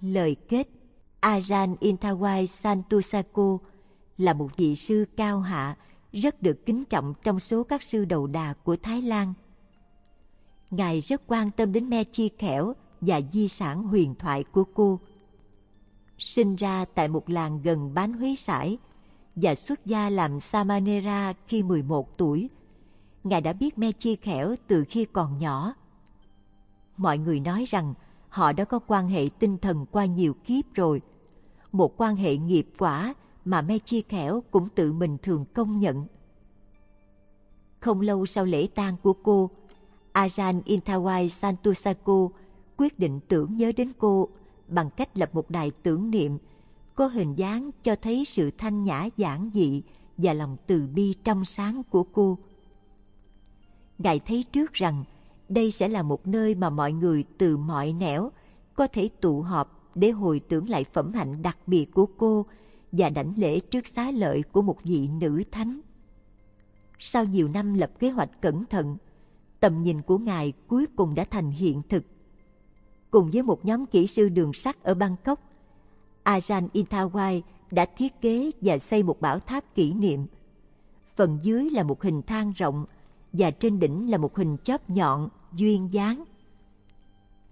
Lời kết Ajahn Intawai Santusako là một vị sư cao hạ rất được kính trọng trong số các sư đầu đà của Thái Lan. Ngài rất quan tâm đến me chi khẻo và di sản huyền thoại của cô. Sinh ra tại một làng gần bán Huế sải và xuất gia làm Samanera khi 11 tuổi. Ngài đã biết me chi khẻo từ khi còn nhỏ. Mọi người nói rằng họ đã có quan hệ tinh thần qua nhiều kiếp rồi. Một quan hệ nghiệp quả mà me chi khéo cũng tự mình thường công nhận. Không lâu sau lễ tang của cô, Ajahn Intawai Santusako quyết định tưởng nhớ đến cô bằng cách lập một đài tưởng niệm có hình dáng cho thấy sự thanh nhã giản dị và lòng từ bi trong sáng của cô. Ngài thấy trước rằng đây sẽ là một nơi mà mọi người từ mọi nẻo có thể tụ họp để hồi tưởng lại phẩm hạnh đặc biệt của cô và đảnh lễ trước xá lợi của một vị nữ thánh. Sau nhiều năm lập kế hoạch cẩn thận, tầm nhìn của ngài cuối cùng đã thành hiện thực. Cùng với một nhóm kỹ sư đường sắt ở Bangkok, Ajahn Intawai đã thiết kế và xây một bảo tháp kỷ niệm. Phần dưới là một hình thang rộng và trên đỉnh là một hình chóp nhọn duyên dáng.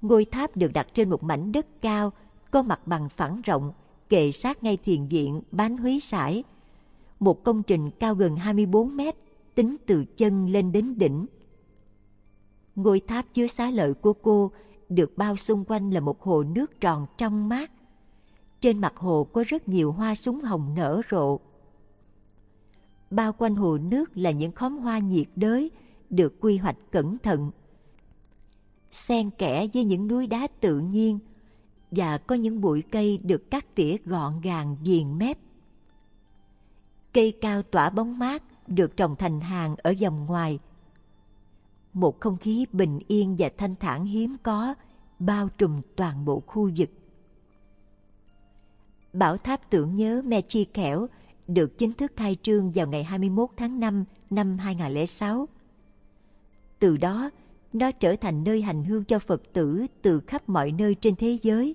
Ngôi tháp được đặt trên một mảnh đất cao, có mặt bằng phẳng rộng, kệ sát ngay thiền viện bán húy sải. Một công trình cao gần 24 mét, tính từ chân lên đến đỉnh. Ngôi tháp chứa xá lợi của cô được bao xung quanh là một hồ nước tròn trong mát. Trên mặt hồ có rất nhiều hoa súng hồng nở rộ. Bao quanh hồ nước là những khóm hoa nhiệt đới được quy hoạch cẩn thận xen kẽ với những núi đá tự nhiên và có những bụi cây được cắt tỉa gọn gàng viền mép. Cây cao tỏa bóng mát được trồng thành hàng ở vòng ngoài. Một không khí bình yên và thanh thản hiếm có bao trùm toàn bộ khu vực. Bảo tháp tưởng nhớ Me Chi Kẻo được chính thức khai trương vào ngày 21 tháng 5 năm 2006. Từ đó, nó trở thành nơi hành hương cho Phật tử từ khắp mọi nơi trên thế giới.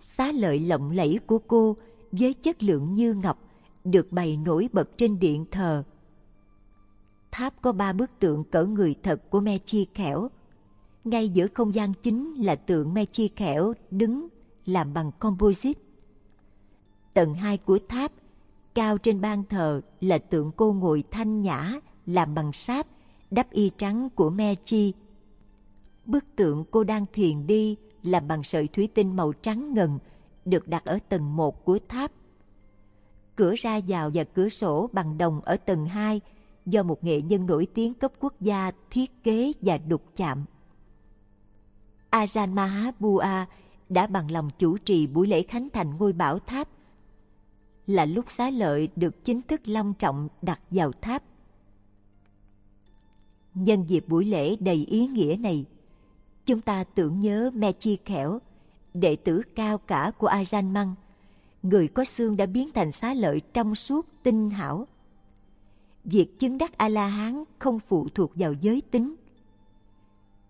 Xá lợi lộng lẫy của cô với chất lượng như ngọc được bày nổi bật trên điện thờ. Tháp có ba bức tượng cỡ người thật của Me Chi Khẻo. Ngay giữa không gian chính là tượng Me Chi Khẻo đứng làm bằng composite. Tầng hai của tháp, cao trên ban thờ là tượng cô ngồi thanh nhã làm bằng sáp đắp y trắng của me chi. Bức tượng cô đang thiền đi làm bằng sợi thủy tinh màu trắng ngần, được đặt ở tầng 1 của tháp. Cửa ra vào và cửa sổ bằng đồng ở tầng 2 do một nghệ nhân nổi tiếng cấp quốc gia thiết kế và đục chạm. Ajahn Mahabua đã bằng lòng chủ trì buổi lễ khánh thành ngôi bảo tháp là lúc xá lợi được chính thức long trọng đặt vào tháp Nhân dịp buổi lễ đầy ý nghĩa này, chúng ta tưởng nhớ Me Chi Khẻo, đệ tử cao cả của Ajan Măng, người có xương đã biến thành xá lợi trong suốt tinh hảo. Việc chứng đắc A-la-hán không phụ thuộc vào giới tính.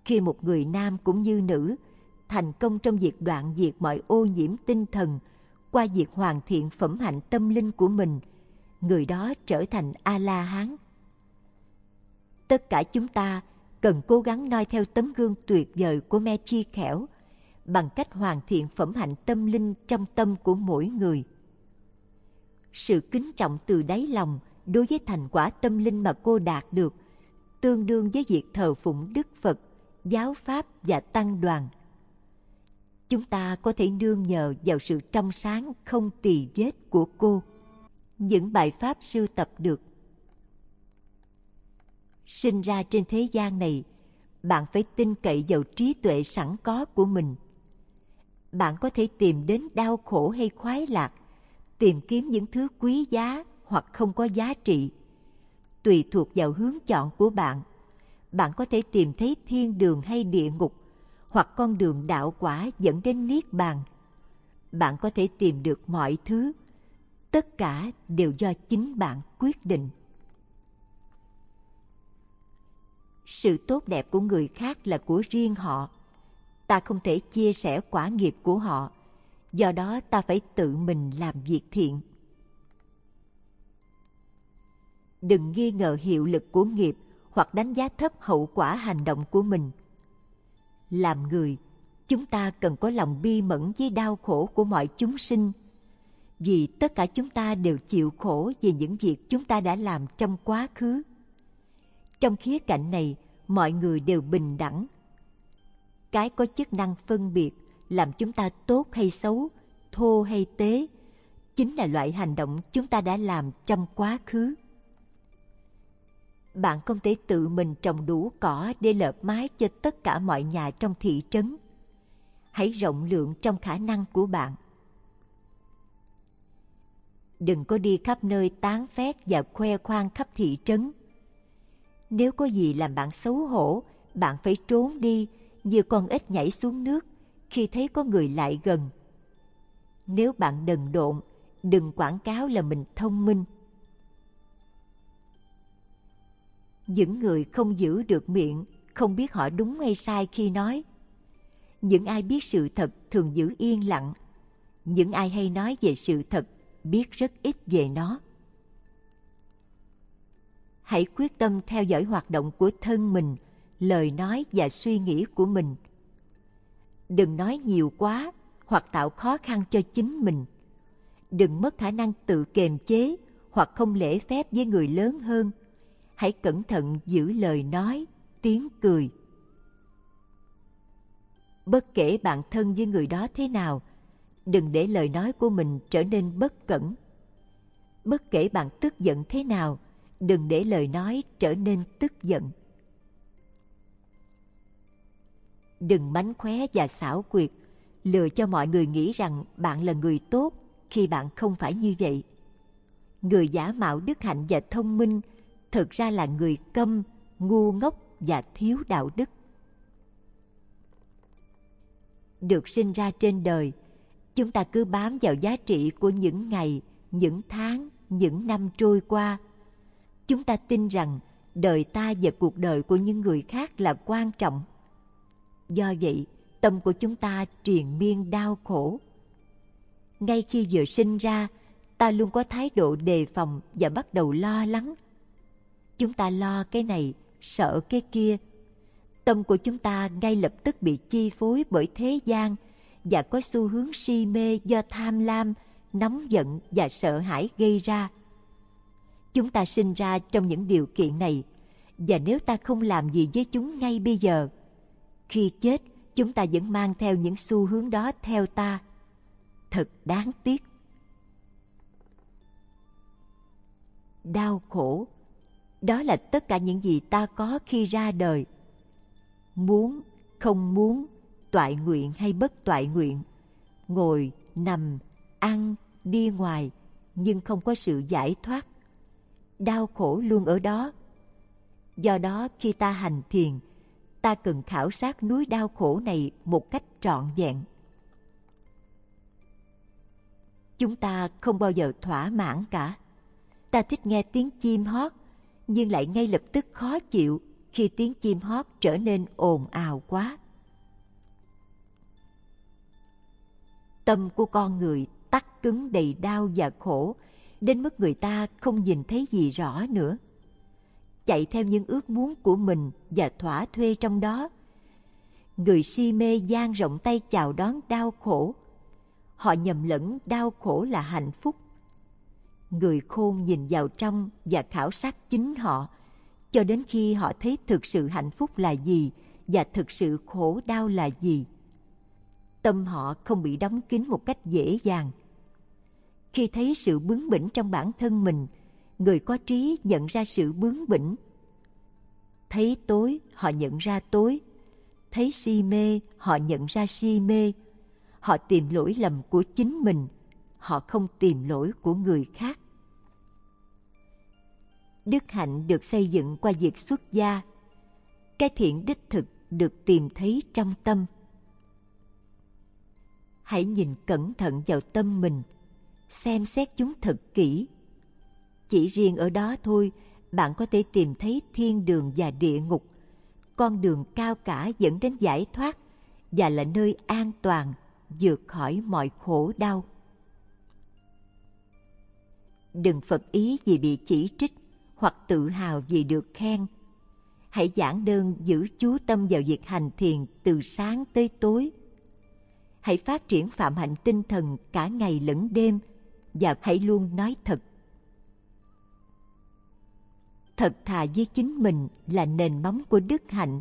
Khi một người nam cũng như nữ thành công trong việc đoạn diệt mọi ô nhiễm tinh thần qua việc hoàn thiện phẩm hạnh tâm linh của mình, người đó trở thành A-la-hán, tất cả chúng ta cần cố gắng noi theo tấm gương tuyệt vời của me chi khẻo bằng cách hoàn thiện phẩm hạnh tâm linh trong tâm của mỗi người. Sự kính trọng từ đáy lòng đối với thành quả tâm linh mà cô đạt được tương đương với việc thờ phụng Đức Phật, giáo Pháp và Tăng đoàn. Chúng ta có thể nương nhờ vào sự trong sáng không tỳ vết của cô. Những bài pháp sưu tập được sinh ra trên thế gian này bạn phải tin cậy vào trí tuệ sẵn có của mình bạn có thể tìm đến đau khổ hay khoái lạc tìm kiếm những thứ quý giá hoặc không có giá trị tùy thuộc vào hướng chọn của bạn bạn có thể tìm thấy thiên đường hay địa ngục hoặc con đường đạo quả dẫn đến niết bàn bạn có thể tìm được mọi thứ tất cả đều do chính bạn quyết định sự tốt đẹp của người khác là của riêng họ ta không thể chia sẻ quả nghiệp của họ do đó ta phải tự mình làm việc thiện đừng nghi ngờ hiệu lực của nghiệp hoặc đánh giá thấp hậu quả hành động của mình làm người chúng ta cần có lòng bi mẫn với đau khổ của mọi chúng sinh vì tất cả chúng ta đều chịu khổ về những việc chúng ta đã làm trong quá khứ trong khía cạnh này mọi người đều bình đẳng. Cái có chức năng phân biệt làm chúng ta tốt hay xấu, thô hay tế, chính là loại hành động chúng ta đã làm trong quá khứ. Bạn không thể tự mình trồng đủ cỏ để lợp mái cho tất cả mọi nhà trong thị trấn. Hãy rộng lượng trong khả năng của bạn. Đừng có đi khắp nơi tán phét và khoe khoang khắp thị trấn – nếu có gì làm bạn xấu hổ, bạn phải trốn đi như con ếch nhảy xuống nước khi thấy có người lại gần. Nếu bạn đần độn, đừng quảng cáo là mình thông minh. Những người không giữ được miệng, không biết họ đúng hay sai khi nói. Những ai biết sự thật thường giữ yên lặng. Những ai hay nói về sự thật biết rất ít về nó hãy quyết tâm theo dõi hoạt động của thân mình lời nói và suy nghĩ của mình đừng nói nhiều quá hoặc tạo khó khăn cho chính mình đừng mất khả năng tự kềm chế hoặc không lễ phép với người lớn hơn hãy cẩn thận giữ lời nói tiếng cười bất kể bạn thân với người đó thế nào đừng để lời nói của mình trở nên bất cẩn bất kể bạn tức giận thế nào đừng để lời nói trở nên tức giận đừng mánh khóe và xảo quyệt lừa cho mọi người nghĩ rằng bạn là người tốt khi bạn không phải như vậy người giả mạo đức hạnh và thông minh thực ra là người câm ngu ngốc và thiếu đạo đức được sinh ra trên đời chúng ta cứ bám vào giá trị của những ngày những tháng những năm trôi qua chúng ta tin rằng đời ta và cuộc đời của những người khác là quan trọng do vậy tâm của chúng ta triền miên đau khổ ngay khi vừa sinh ra ta luôn có thái độ đề phòng và bắt đầu lo lắng chúng ta lo cái này sợ cái kia tâm của chúng ta ngay lập tức bị chi phối bởi thế gian và có xu hướng si mê do tham lam nóng giận và sợ hãi gây ra Chúng ta sinh ra trong những điều kiện này và nếu ta không làm gì với chúng ngay bây giờ, khi chết chúng ta vẫn mang theo những xu hướng đó theo ta. Thật đáng tiếc. Đau khổ, đó là tất cả những gì ta có khi ra đời. Muốn, không muốn, toại nguyện hay bất toại nguyện, ngồi, nằm, ăn, đi ngoài, nhưng không có sự giải thoát đau khổ luôn ở đó. Do đó khi ta hành thiền, ta cần khảo sát núi đau khổ này một cách trọn vẹn. Chúng ta không bao giờ thỏa mãn cả. Ta thích nghe tiếng chim hót, nhưng lại ngay lập tức khó chịu khi tiếng chim hót trở nên ồn ào quá. Tâm của con người tắc cứng đầy đau và khổ, đến mức người ta không nhìn thấy gì rõ nữa. Chạy theo những ước muốn của mình và thỏa thuê trong đó. Người si mê gian rộng tay chào đón đau khổ. Họ nhầm lẫn đau khổ là hạnh phúc. Người khôn nhìn vào trong và khảo sát chính họ cho đến khi họ thấy thực sự hạnh phúc là gì và thực sự khổ đau là gì. Tâm họ không bị đóng kín một cách dễ dàng – khi thấy sự bướng bỉnh trong bản thân mình người có trí nhận ra sự bướng bỉnh thấy tối họ nhận ra tối thấy si mê họ nhận ra si mê họ tìm lỗi lầm của chính mình họ không tìm lỗi của người khác đức hạnh được xây dựng qua việc xuất gia cái thiện đích thực được tìm thấy trong tâm hãy nhìn cẩn thận vào tâm mình xem xét chúng thật kỹ. Chỉ riêng ở đó thôi, bạn có thể tìm thấy thiên đường và địa ngục, con đường cao cả dẫn đến giải thoát và là nơi an toàn vượt khỏi mọi khổ đau. Đừng phật ý vì bị chỉ trích hoặc tự hào vì được khen. Hãy giảng đơn giữ chú tâm vào việc hành thiền từ sáng tới tối. Hãy phát triển phạm hạnh tinh thần cả ngày lẫn đêm – và hãy luôn nói thật. Thật thà với chính mình là nền móng của đức hạnh.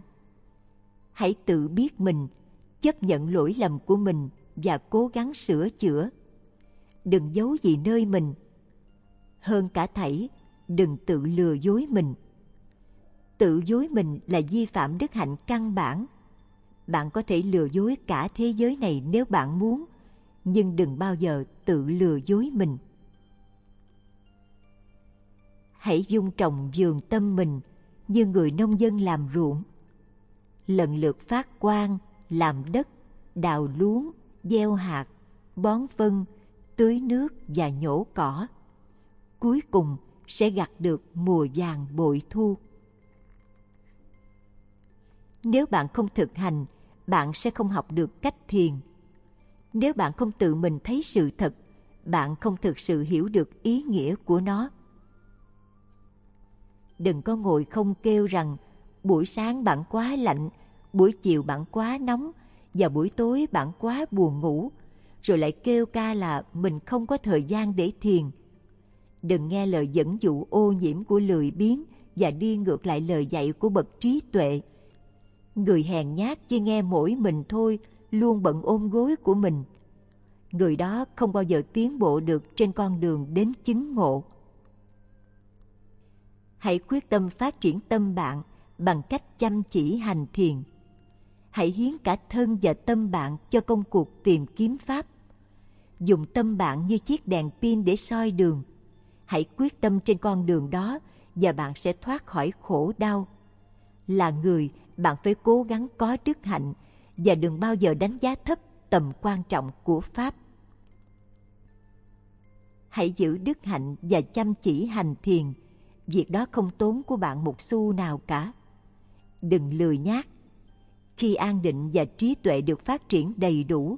Hãy tự biết mình, chấp nhận lỗi lầm của mình và cố gắng sửa chữa. Đừng giấu gì nơi mình. Hơn cả thảy, đừng tự lừa dối mình. Tự dối mình là vi phạm đức hạnh căn bản. Bạn có thể lừa dối cả thế giới này nếu bạn muốn nhưng đừng bao giờ tự lừa dối mình hãy dung trồng vườn tâm mình như người nông dân làm ruộng lần lượt phát quang làm đất đào luống gieo hạt bón phân tưới nước và nhổ cỏ cuối cùng sẽ gặt được mùa vàng bội thu nếu bạn không thực hành bạn sẽ không học được cách thiền nếu bạn không tự mình thấy sự thật bạn không thực sự hiểu được ý nghĩa của nó đừng có ngồi không kêu rằng buổi sáng bạn quá lạnh buổi chiều bạn quá nóng và buổi tối bạn quá buồn ngủ rồi lại kêu ca là mình không có thời gian để thiền đừng nghe lời dẫn dụ ô nhiễm của lười biếng và đi ngược lại lời dạy của bậc trí tuệ người hèn nhát chỉ nghe mỗi mình thôi luôn bận ôm gối của mình người đó không bao giờ tiến bộ được trên con đường đến chứng ngộ hãy quyết tâm phát triển tâm bạn bằng cách chăm chỉ hành thiền hãy hiến cả thân và tâm bạn cho công cuộc tìm kiếm pháp dùng tâm bạn như chiếc đèn pin để soi đường hãy quyết tâm trên con đường đó và bạn sẽ thoát khỏi khổ đau là người bạn phải cố gắng có đức hạnh và đừng bao giờ đánh giá thấp tầm quan trọng của Pháp. Hãy giữ đức hạnh và chăm chỉ hành thiền, việc đó không tốn của bạn một xu nào cả. Đừng lười nhác. Khi an định và trí tuệ được phát triển đầy đủ,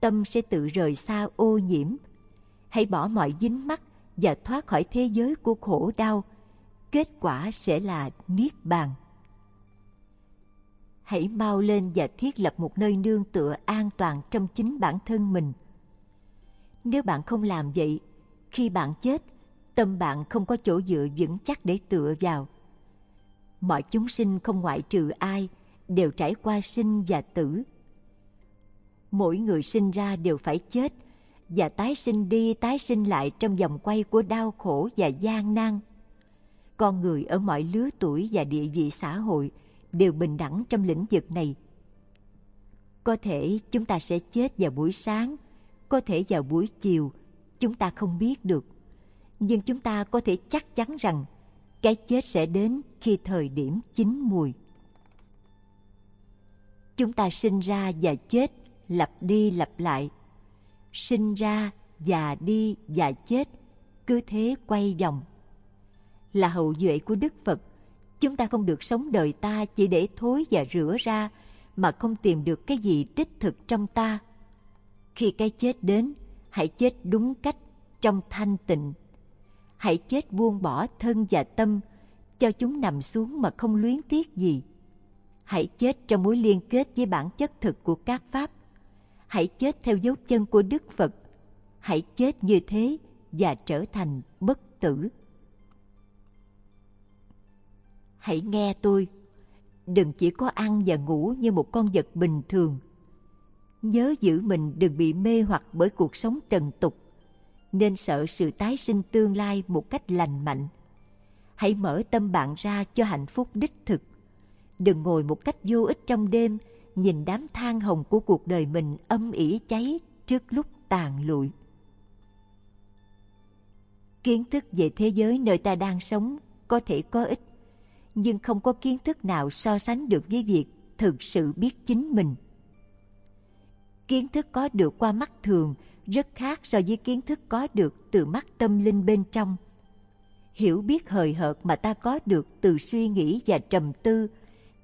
tâm sẽ tự rời xa ô nhiễm. Hãy bỏ mọi dính mắc và thoát khỏi thế giới của khổ đau. Kết quả sẽ là Niết Bàn hãy mau lên và thiết lập một nơi nương tựa an toàn trong chính bản thân mình. Nếu bạn không làm vậy, khi bạn chết, tâm bạn không có chỗ dựa vững chắc để tựa vào. Mọi chúng sinh không ngoại trừ ai, đều trải qua sinh và tử. Mỗi người sinh ra đều phải chết và tái sinh đi tái sinh lại trong vòng quay của đau khổ và gian nan. Con người ở mọi lứa tuổi và địa vị xã hội đều bình đẳng trong lĩnh vực này. Có thể chúng ta sẽ chết vào buổi sáng, có thể vào buổi chiều, chúng ta không biết được. Nhưng chúng ta có thể chắc chắn rằng cái chết sẽ đến khi thời điểm chín mùi. Chúng ta sinh ra và chết lặp đi lặp lại. Sinh ra, và đi và chết, cứ thế quay vòng. Là hậu duệ của Đức Phật, Chúng ta không được sống đời ta chỉ để thối và rửa ra, mà không tìm được cái gì đích thực trong ta. Khi cái chết đến, hãy chết đúng cách, trong thanh tịnh. Hãy chết buông bỏ thân và tâm, cho chúng nằm xuống mà không luyến tiếc gì. Hãy chết trong mối liên kết với bản chất thực của các pháp. Hãy chết theo dấu chân của Đức Phật. Hãy chết như thế và trở thành bất tử hãy nghe tôi. Đừng chỉ có ăn và ngủ như một con vật bình thường. Nhớ giữ mình đừng bị mê hoặc bởi cuộc sống trần tục, nên sợ sự tái sinh tương lai một cách lành mạnh. Hãy mở tâm bạn ra cho hạnh phúc đích thực. Đừng ngồi một cách vô ích trong đêm, nhìn đám than hồng của cuộc đời mình âm ỉ cháy trước lúc tàn lụi. Kiến thức về thế giới nơi ta đang sống có thể có ích nhưng không có kiến thức nào so sánh được với việc thực sự biết chính mình. Kiến thức có được qua mắt thường rất khác so với kiến thức có được từ mắt tâm linh bên trong. Hiểu biết hời hợt mà ta có được từ suy nghĩ và trầm tư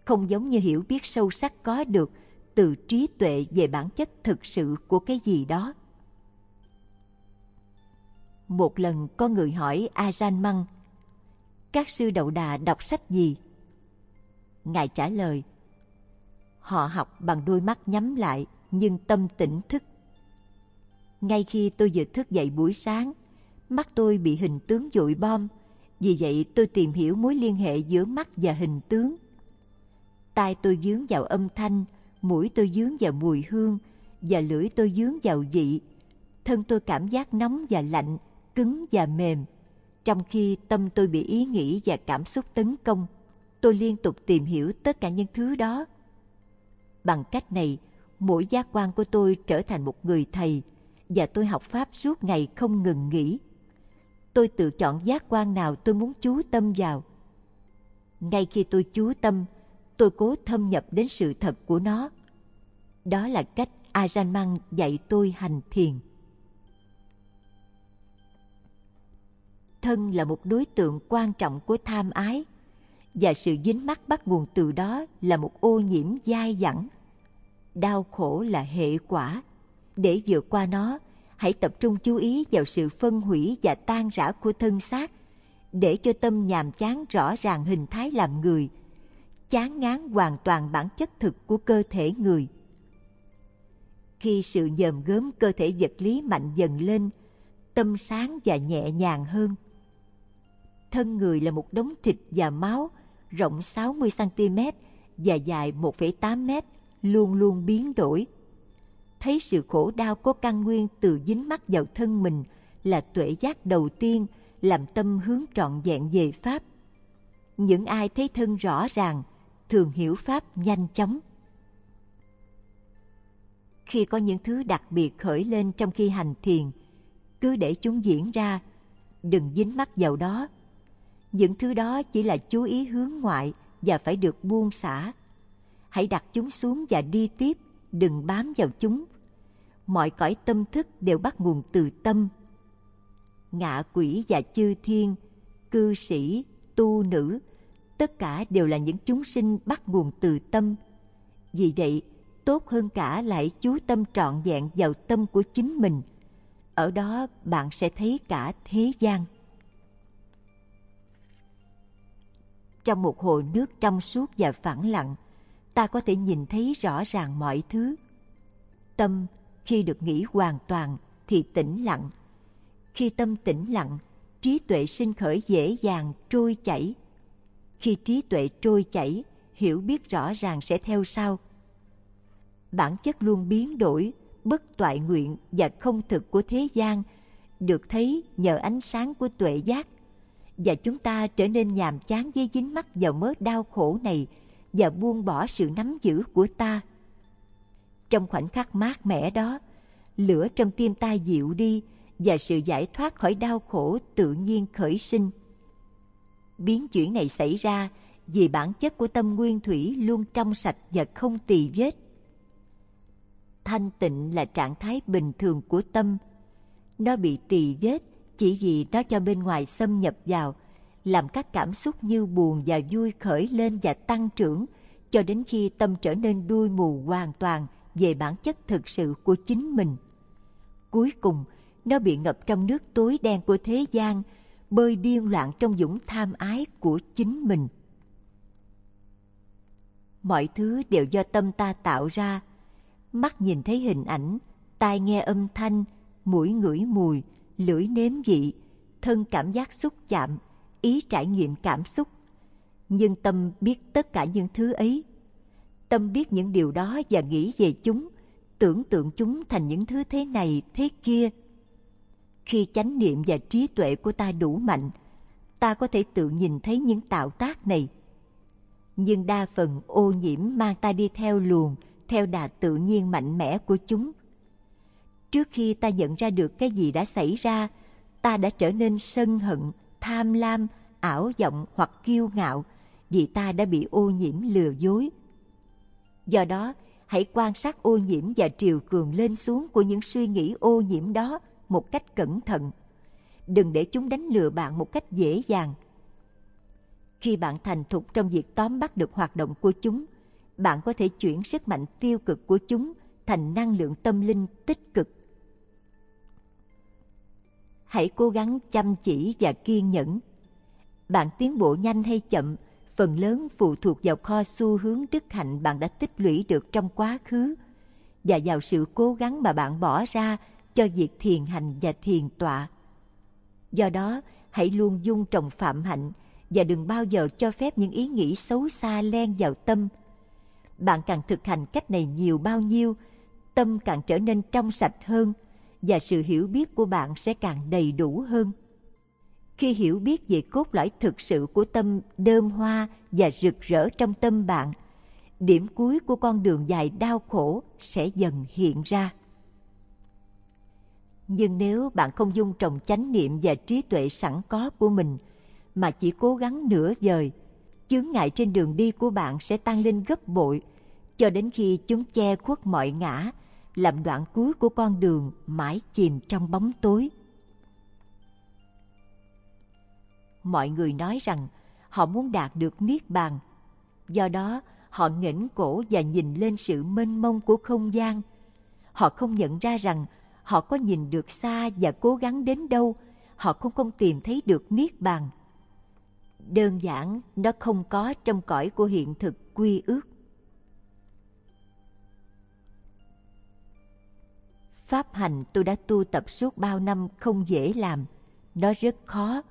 không giống như hiểu biết sâu sắc có được từ trí tuệ về bản chất thực sự của cái gì đó. Một lần có người hỏi Ajahn Măng các sư đậu đà đọc sách gì? Ngài trả lời, họ học bằng đôi mắt nhắm lại nhưng tâm tỉnh thức. Ngay khi tôi vừa thức dậy buổi sáng, mắt tôi bị hình tướng dội bom, vì vậy tôi tìm hiểu mối liên hệ giữa mắt và hình tướng. Tai tôi dướng vào âm thanh, mũi tôi dướng vào mùi hương và lưỡi tôi dướng vào vị. Thân tôi cảm giác nóng và lạnh, cứng và mềm. Trong khi tâm tôi bị ý nghĩ và cảm xúc tấn công, tôi liên tục tìm hiểu tất cả những thứ đó. Bằng cách này, mỗi giác quan của tôi trở thành một người thầy và tôi học Pháp suốt ngày không ngừng nghỉ. Tôi tự chọn giác quan nào tôi muốn chú tâm vào. Ngay khi tôi chú tâm, tôi cố thâm nhập đến sự thật của nó. Đó là cách Mang dạy tôi hành thiền. thân là một đối tượng quan trọng của tham ái và sự dính mắc bắt nguồn từ đó là một ô nhiễm dai dẳng đau khổ là hệ quả để vượt qua nó hãy tập trung chú ý vào sự phân hủy và tan rã của thân xác để cho tâm nhàm chán rõ ràng hình thái làm người chán ngán hoàn toàn bản chất thực của cơ thể người khi sự nhờm gớm cơ thể vật lý mạnh dần lên tâm sáng và nhẹ nhàng hơn thân người là một đống thịt và máu, rộng 60cm và dài 1,8m, luôn luôn biến đổi. Thấy sự khổ đau có căn nguyên từ dính mắt vào thân mình là tuệ giác đầu tiên làm tâm hướng trọn vẹn về Pháp. Những ai thấy thân rõ ràng thường hiểu Pháp nhanh chóng. Khi có những thứ đặc biệt khởi lên trong khi hành thiền, cứ để chúng diễn ra, đừng dính mắt vào đó những thứ đó chỉ là chú ý hướng ngoại và phải được buông xả. Hãy đặt chúng xuống và đi tiếp, đừng bám vào chúng. Mọi cõi tâm thức đều bắt nguồn từ tâm. Ngạ quỷ và chư thiên, cư sĩ, tu nữ, tất cả đều là những chúng sinh bắt nguồn từ tâm. Vì vậy, tốt hơn cả lại chú tâm trọn vẹn vào tâm của chính mình. Ở đó bạn sẽ thấy cả thế gian. trong một hồ nước trong suốt và phẳng lặng ta có thể nhìn thấy rõ ràng mọi thứ tâm khi được nghĩ hoàn toàn thì tĩnh lặng khi tâm tĩnh lặng trí tuệ sinh khởi dễ dàng trôi chảy khi trí tuệ trôi chảy hiểu biết rõ ràng sẽ theo sau bản chất luôn biến đổi bất toại nguyện và không thực của thế gian được thấy nhờ ánh sáng của tuệ giác và chúng ta trở nên nhàm chán với dính mắc vào mớ đau khổ này và buông bỏ sự nắm giữ của ta. Trong khoảnh khắc mát mẻ đó, lửa trong tim ta dịu đi và sự giải thoát khỏi đau khổ tự nhiên khởi sinh. Biến chuyển này xảy ra vì bản chất của tâm nguyên thủy luôn trong sạch và không tỳ vết. Thanh tịnh là trạng thái bình thường của tâm. Nó bị tỳ vết chỉ vì nó cho bên ngoài xâm nhập vào, làm các cảm xúc như buồn và vui khởi lên và tăng trưởng, cho đến khi tâm trở nên đuôi mù hoàn toàn về bản chất thực sự của chính mình. Cuối cùng, nó bị ngập trong nước tối đen của thế gian, bơi điên loạn trong dũng tham ái của chính mình. Mọi thứ đều do tâm ta tạo ra. Mắt nhìn thấy hình ảnh, tai nghe âm thanh, mũi ngửi mùi, lưỡi nếm vị, thân cảm giác xúc chạm, ý trải nghiệm cảm xúc. Nhưng tâm biết tất cả những thứ ấy. Tâm biết những điều đó và nghĩ về chúng, tưởng tượng chúng thành những thứ thế này, thế kia. Khi chánh niệm và trí tuệ của ta đủ mạnh, ta có thể tự nhìn thấy những tạo tác này. Nhưng đa phần ô nhiễm mang ta đi theo luồng, theo đà tự nhiên mạnh mẽ của chúng trước khi ta nhận ra được cái gì đã xảy ra ta đã trở nên sân hận tham lam ảo vọng hoặc kiêu ngạo vì ta đã bị ô nhiễm lừa dối do đó hãy quan sát ô nhiễm và triều cường lên xuống của những suy nghĩ ô nhiễm đó một cách cẩn thận đừng để chúng đánh lừa bạn một cách dễ dàng khi bạn thành thục trong việc tóm bắt được hoạt động của chúng bạn có thể chuyển sức mạnh tiêu cực của chúng thành năng lượng tâm linh tích cực hãy cố gắng chăm chỉ và kiên nhẫn. Bạn tiến bộ nhanh hay chậm, phần lớn phụ thuộc vào kho xu hướng đức hạnh bạn đã tích lũy được trong quá khứ và vào sự cố gắng mà bạn bỏ ra cho việc thiền hành và thiền tọa. Do đó, hãy luôn dung trọng phạm hạnh và đừng bao giờ cho phép những ý nghĩ xấu xa len vào tâm. Bạn càng thực hành cách này nhiều bao nhiêu, tâm càng trở nên trong sạch hơn – và sự hiểu biết của bạn sẽ càng đầy đủ hơn. Khi hiểu biết về cốt lõi thực sự của tâm đơm hoa và rực rỡ trong tâm bạn, điểm cuối của con đường dài đau khổ sẽ dần hiện ra. Nhưng nếu bạn không dung trồng chánh niệm và trí tuệ sẵn có của mình, mà chỉ cố gắng nửa vời, chướng ngại trên đường đi của bạn sẽ tăng lên gấp bội, cho đến khi chúng che khuất mọi ngã, làm đoạn cuối của con đường mãi chìm trong bóng tối. Mọi người nói rằng họ muốn đạt được niết bàn, do đó họ nghển cổ và nhìn lên sự mênh mông của không gian. Họ không nhận ra rằng họ có nhìn được xa và cố gắng đến đâu, họ cũng không tìm thấy được niết bàn. Đơn giản, nó không có trong cõi của hiện thực quy ước. Pháp hành tôi đã tu tập suốt bao năm không dễ làm, nó rất khó.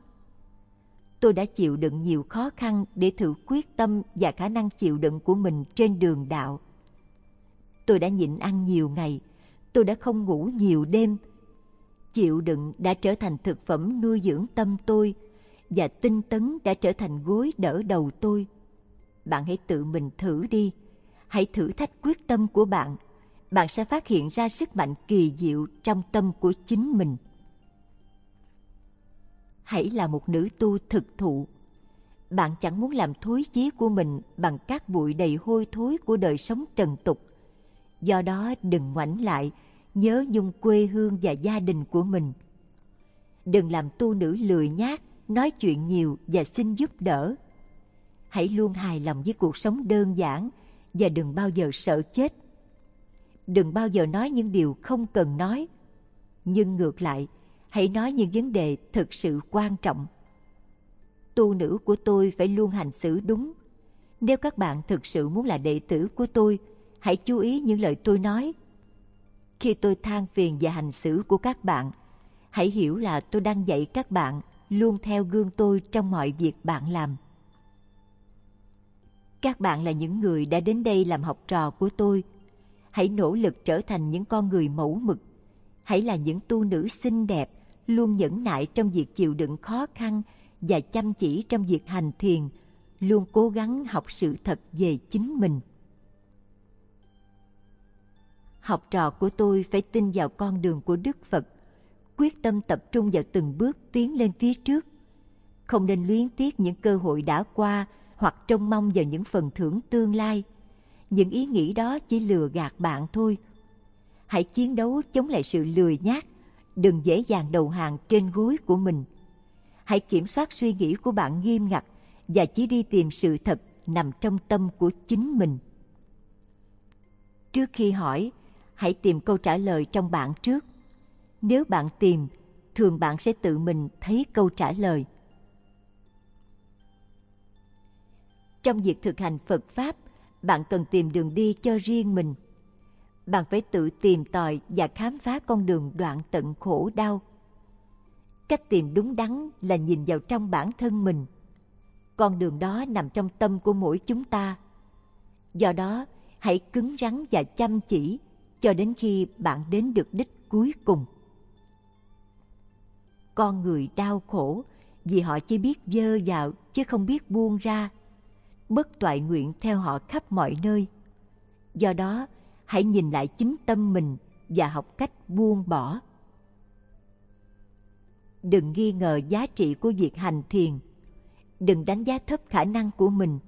Tôi đã chịu đựng nhiều khó khăn để thử quyết tâm và khả năng chịu đựng của mình trên đường đạo. Tôi đã nhịn ăn nhiều ngày, tôi đã không ngủ nhiều đêm. Chịu đựng đã trở thành thực phẩm nuôi dưỡng tâm tôi và tinh tấn đã trở thành gối đỡ đầu tôi. Bạn hãy tự mình thử đi, hãy thử thách quyết tâm của bạn bạn sẽ phát hiện ra sức mạnh kỳ diệu trong tâm của chính mình. Hãy là một nữ tu thực thụ. Bạn chẳng muốn làm thối chí của mình bằng các bụi đầy hôi thối của đời sống trần tục. Do đó đừng ngoảnh lại, nhớ nhung quê hương và gia đình của mình. Đừng làm tu nữ lười nhác, nói chuyện nhiều và xin giúp đỡ. Hãy luôn hài lòng với cuộc sống đơn giản và đừng bao giờ sợ chết đừng bao giờ nói những điều không cần nói nhưng ngược lại hãy nói những vấn đề thực sự quan trọng tu nữ của tôi phải luôn hành xử đúng nếu các bạn thực sự muốn là đệ tử của tôi hãy chú ý những lời tôi nói khi tôi than phiền về hành xử của các bạn hãy hiểu là tôi đang dạy các bạn luôn theo gương tôi trong mọi việc bạn làm các bạn là những người đã đến đây làm học trò của tôi hãy nỗ lực trở thành những con người mẫu mực. Hãy là những tu nữ xinh đẹp, luôn nhẫn nại trong việc chịu đựng khó khăn và chăm chỉ trong việc hành thiền, luôn cố gắng học sự thật về chính mình. Học trò của tôi phải tin vào con đường của Đức Phật, quyết tâm tập trung vào từng bước tiến lên phía trước, không nên luyến tiếc những cơ hội đã qua hoặc trông mong vào những phần thưởng tương lai – những ý nghĩ đó chỉ lừa gạt bạn thôi. Hãy chiến đấu chống lại sự lười nhác, đừng dễ dàng đầu hàng trên gối của mình. Hãy kiểm soát suy nghĩ của bạn nghiêm ngặt và chỉ đi tìm sự thật nằm trong tâm của chính mình. Trước khi hỏi, hãy tìm câu trả lời trong bạn trước. Nếu bạn tìm, thường bạn sẽ tự mình thấy câu trả lời. Trong việc thực hành Phật Pháp, bạn cần tìm đường đi cho riêng mình. Bạn phải tự tìm tòi và khám phá con đường đoạn tận khổ đau. Cách tìm đúng đắn là nhìn vào trong bản thân mình. Con đường đó nằm trong tâm của mỗi chúng ta. Do đó, hãy cứng rắn và chăm chỉ cho đến khi bạn đến được đích cuối cùng. Con người đau khổ vì họ chỉ biết dơ vào chứ không biết buông ra bất toại nguyện theo họ khắp mọi nơi. Do đó, hãy nhìn lại chính tâm mình và học cách buông bỏ. Đừng nghi ngờ giá trị của việc hành thiền. Đừng đánh giá thấp khả năng của mình.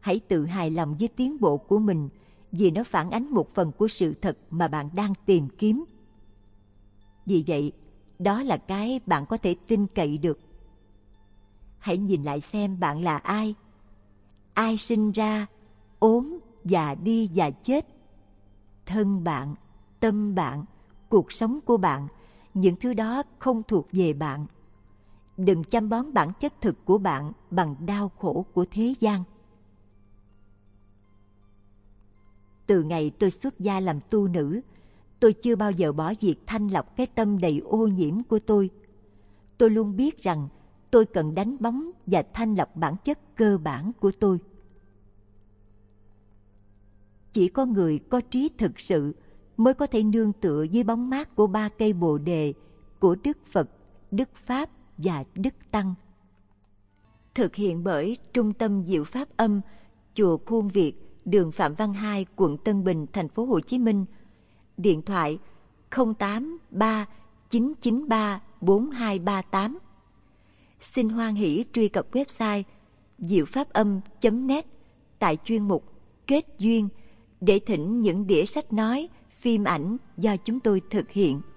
Hãy tự hài lòng với tiến bộ của mình vì nó phản ánh một phần của sự thật mà bạn đang tìm kiếm. Vì vậy, đó là cái bạn có thể tin cậy được. Hãy nhìn lại xem bạn là ai ai sinh ra ốm già đi và chết thân bạn tâm bạn cuộc sống của bạn những thứ đó không thuộc về bạn đừng chăm bón bản chất thực của bạn bằng đau khổ của thế gian từ ngày tôi xuất gia làm tu nữ tôi chưa bao giờ bỏ việc thanh lọc cái tâm đầy ô nhiễm của tôi tôi luôn biết rằng tôi cần đánh bóng và thanh lọc bản chất cơ bản của tôi chỉ có người có trí thực sự mới có thể nương tựa dưới bóng mát của ba cây bồ đề của đức phật đức pháp và đức tăng thực hiện bởi trung tâm diệu pháp âm chùa khuôn việt đường phạm văn hai quận tân bình thành phố hồ chí minh điện thoại 083 993 4238 xin hoan hỷ truy cập website diệu pháp âm.net tại chuyên mục Kết Duyên để thỉnh những đĩa sách nói, phim ảnh do chúng tôi thực hiện.